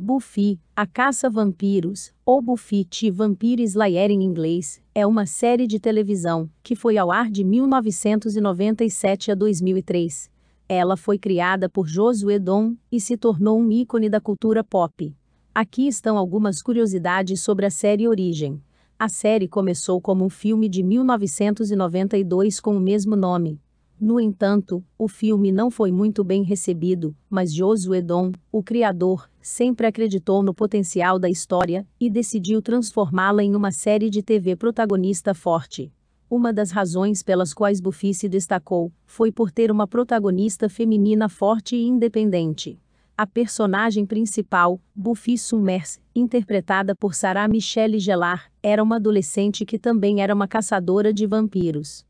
Buffy, a caça-vampiros, ou Buffy the Vampire Slayer em inglês, é uma série de televisão que foi ao ar de 1997 a 2003. Ela foi criada por Josué Don e se tornou um ícone da cultura pop. Aqui estão algumas curiosidades sobre a série Origem. A série começou como um filme de 1992 com o mesmo nome, no entanto, o filme não foi muito bem recebido, mas Josué Dom, o criador, sempre acreditou no potencial da história e decidiu transformá-la em uma série de TV protagonista forte. Uma das razões pelas quais Buffy se destacou foi por ter uma protagonista feminina forte e independente. A personagem principal, Buffy Summers, interpretada por Sarah Michelle Gellar, era uma adolescente que também era uma caçadora de vampiros.